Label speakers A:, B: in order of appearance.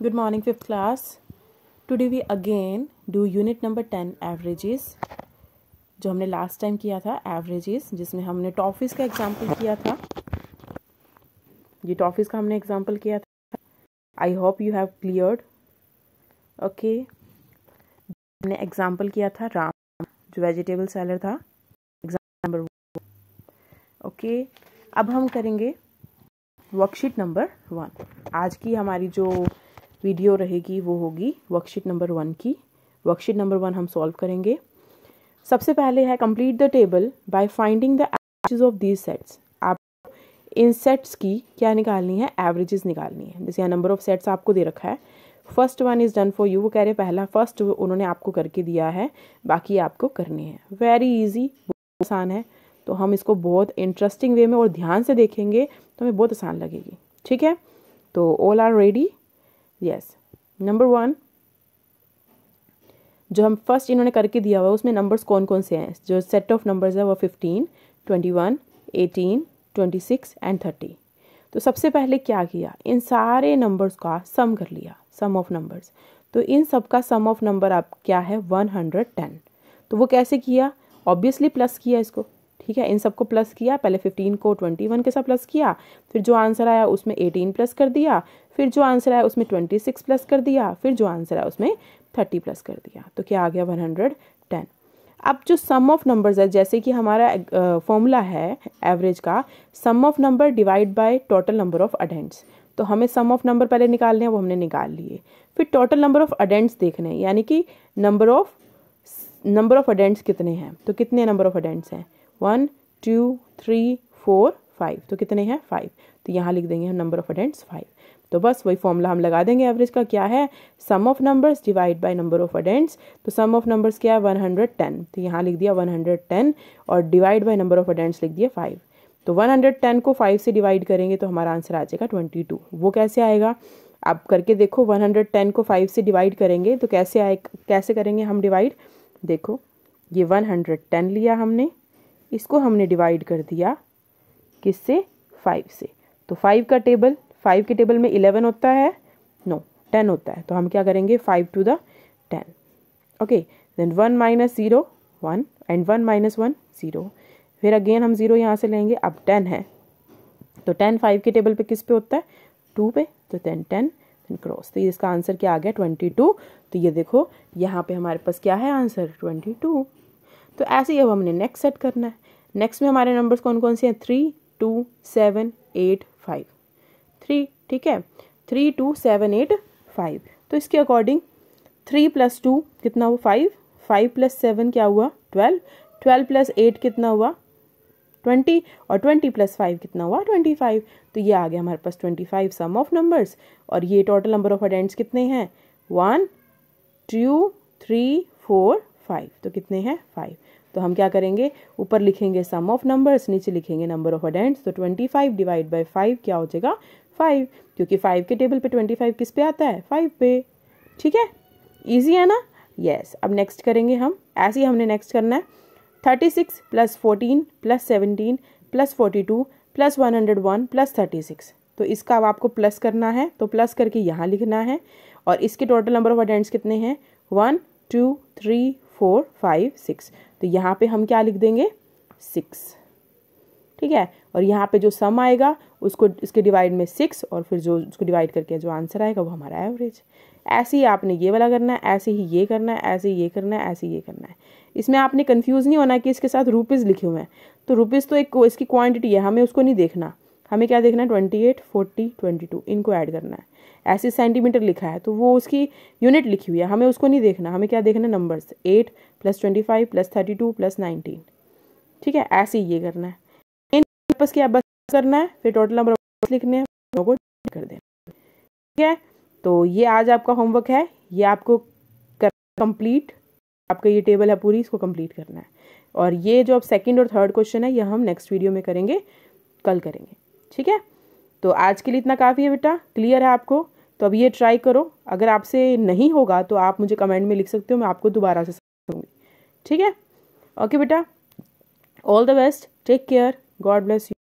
A: Good morning, fifth class. Today we again do unit number ten averages. जो हमने last time किया था averages जिसमें हमने टॉफिस का एग्जाम्पल किया था ये टॉफिस का हमने एग्जाम्पल किया था I hope you have clear okay हमने एग्जाम्पल किया था राम जो वेजिटेबल सेलर था एग्जाम्पल नंबर ओके अब हम करेंगे वर्कशीट नंबर वन आज की हमारी जो वीडियो रहेगी वो होगी वर्कशीट नंबर वन की वर्कशीट नंबर वन हम सॉल्व करेंगे सबसे पहले है complete the table by finding the average of these sets आप इन सेट्स की क्या निकालनी है एवरेजेस निकालनी है जैसे यहाँ नंबर ऑफ सेट्स आपको दे रखा है first one is done for you वो कह रहे पहला फर्स्ट उन्होंने आपको करके दिया है बाकी आपको करनी है वेरी ईजी आसान है तो हम इसको बहुत इंटरेस्टिंग वे में और ध्यान से देखेंगे तो हमें बहुत आसान लगेगी ठीक है तो all are ready yes number one जो हम फर्स्ट इन्होंने करके दिया हुआ है उसमें नंबर्स कौन कौन से हैं जो सेट ऑफ नंबर्स है वो fifteen twenty one eighteen twenty six and thirty तो सबसे पहले क्या किया इन सारे नंबर्स का सम कर लिया सम ऑफ नंबर्स तो इन सब का सम ऑफ नंबर आप क्या है वन हंड्रेड टेन तो वो कैसे किया ऑब्वियसली प्लस किया इसको ठीक है इन सबको प्लस किया पहले फिफ्टीन को ट्वेंटी वन के साथ प्लस किया फिर जो आंसर आया उसमें एटीन प्लस कर दिया फिर जो आंसर आया उसमें ट्वेंटी सिक्स प्लस कर दिया फिर जो आंसर आया उसमें थर्टी प्लस कर दिया तो क्या आ गया वन हंड्रेड टेन अब जो सम ऑफ नंबर्स है जैसे कि हमारा फॉर्मूला है एवरेज का sum of number divide by total number of addends तो हमें सम ऑफ नंबर पहले निकालने हैं वो हमने निकाल लिए फिर टोटल नंबर ऑफ अडेंट्स देखने यानी कि number of number of addends कितने हैं तो कितने नंबर ऑफ अडेंट्स हैं one two three four five तो कितने हैं फाइव तो यहाँ लिख देंगे हम नंबर ऑफ अडेंट्स फाइव तो बस वही फॉर्मूला हम लगा देंगे एवरेज का क्या है sum of numbers divide by number of addends तो सम ऑफ नंबर्स क्या है वन हंड्रेड टेन तो यहाँ लिख दिया वन हंड्रेड टेन और divide by number of addends लिख दिया फाइव तो वन हंड्रेड टेन को फाइव से डिवाइड करेंगे तो हमारा आंसर आ जाएगा ट्वेंटी टू वो कैसे आएगा आप करके देखो वन हंड्रेड टेन को फाइव से डिवाइड करेंगे तो कैसे आए कैसे करेंगे हम डिवाइड देखो ये वन हंड्रेड टेन लिया हमने इसको हमने डिवाइड कर दिया किससे फाइव से तो फाइव का टेबल फाइव के टेबल में इलेवन होता है नो no, टेन होता है तो हम क्या करेंगे five to the ten okay then one minus zero one and one minus one zero फिर अगेन हम ज़ीरो यहाँ से लेंगे अब टेन है तो टेन फाइव के टेबल पे किस पे होता है टू पे तो टेन टेन देन क्रॉस तो इसका आंसर क्या आ गया ट्वेंटी टू तो ये देखो यहाँ पे हमारे पास क्या है आंसर ट्वेंटी टू तो ऐसे ही अब हमने नेक्स्ट सेट करना है नेक्स्ट में हमारे नंबर्स कौन कौन से हैं three two seven eight five three ठीक है three two seven eight five तो इसके अकॉर्डिंग थ्री प्लस टू कितना हुआ फाइव फाइव प्लस सेवन क्या हुआ ट्वेल्व ट्वेल्व प्लस एट कितना हुआ ट्वेंटी और ट्वेंटी प्लस फाइव कितना हुआ ट्वेंटी फाइव तो ये आ गया हमारे पास twenty five sum of numbers और ये टोटल नंबर ऑफ अटेंट्स कितने हैं one two three four five तो कितने हैं फाइव तो हम क्या करेंगे ऊपर लिखेंगे सम ऑफ नंबर्स नीचे लिखेंगे नंबर ऑफ अडेंट्स तो twenty five divide by five क्या हो जाएगा फाइव क्योंकि फाइव के टेबल पे ट्वेंटी फाइव किस पे आता है फाइव पे ठीक है ईजी है ना यस yes. अब नेक्स्ट करेंगे हम ऐसे ही हमने नेक्स्ट करना है thirty six plus fourteen plus seventeen plus forty two plus one hundred one plus thirty six तो इसका अब आपको प्लस करना है तो प्लस करके यहाँ लिखना है और इसके टोटल नंबर ऑफ अटेंट्स कितने हैं one two three four five six तो यहाँ पे हम क्या लिख देंगे सिक्स ठीक है और यहाँ पे जो सम आएगा उसको इसके डिवाइड में सिक्स और फिर जो उसको डिवाइड करके जो आंसर आएगा वो हमारा एवरेज ऐसे ही आपने ये वाला करना है ऐसे ही ये करना है ऐसे ही ये करना है ऐसे ही ये करना है इसमें आपने कन्फ्यूज़ नहीं होना कि इसके साथ रुपीज़ लिखे हुए हैं तो रुपीज़ तो एक इसकी क्वांटिटी है हमें उसको नहीं देखना हमें क्या देखना है twenty eight forty twenty two इनको ऐड करना है ऐसे सेंटीमीटर लिखा है तो वो उसकी यूनिट लिखी हुई है हमें उसको नहीं देखना हमें क्या देखना है numbers eight plus twenty five plus thirty two plus nineteen ठीक है ऐसे ही ये करना है इन पर्पस क्या बस करना है फिर टोटल नंबर लिखने हैं को कर देना ठीक है तो ये आज आपका होमवर्क है ये आपको कंप्लीट आपका ये टेबल है पूरी इसको कंप्लीट करना है और ये जो अब सेकंड और थर्ड क्वेश्चन है ये हम नेक्स्ट वीडियो में करेंगे कल करेंगे ठीक है तो आज के लिए इतना काफ़ी है बेटा क्लियर है आपको तो अब ये ट्राई करो अगर आपसे नहीं होगा तो आप मुझे कमेंट में लिख सकते हो मैं आपको दोबारा से समझाऊंगी ठीक है ओके बेटा all the best take care God bless you